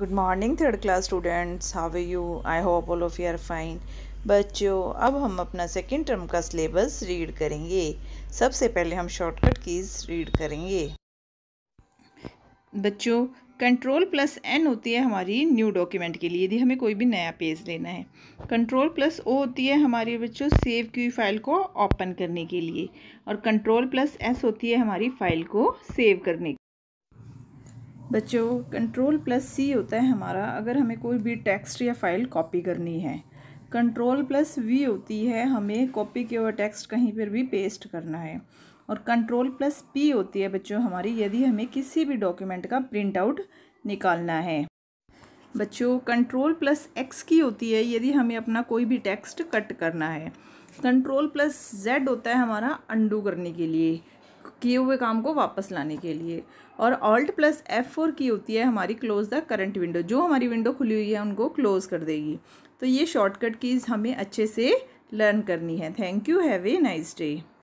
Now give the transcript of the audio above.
good morning third class students how you I hope all of you are fine बच्चों अब हम अपना second term का syllabus read करेंगे सबसे पहले हम शॉर्टकट कीज रीड करेंगे बच्चों कंट्रोल प्लस एन होती है हमारी न्यू डॉक्यूमेंट के लिए यदि हमें कोई भी नया पेज लेना है कंट्रोल प्लस ओ होती है हमारे बच्चों सेव की फाइल को ओपन करने के लिए और कंट्रोल प्लस एस होती है हमारी फाइल को सेव करने बच्चों कंट्रोल प्लस सी होता है हमारा अगर हमें कोई भी टेक्स्ट या फाइल कॉपी करनी है कंट्रोल प्लस वी होती है हमें कॉपी किया हुआ टेक्स्ट कहीं पर भी पेस्ट करना है और कंट्रोल प्लस पी होती है बच्चों हमारी यदि हमें किसी भी डॉक्यूमेंट का प्रिंट आउट निकालना है बच्चों कंट्रोल प्लस एक्स की होती है यदि हमें अपना कोई भी टेक्स्ट कट करना है कंट्रोल प्लस जेड होता है हमारा अंडू करने के लिए किए हुए काम को वापस लाने के लिए और ऑल्ट प्लस एफ फोर की होती है हमारी क्लोज द करंट विंडो जो हमारी विंडो खुली हुई है उनको क्लोज़ कर देगी तो ये शॉर्टकट कीज़ हमें अच्छे से लर्न करनी है thank you have a nice day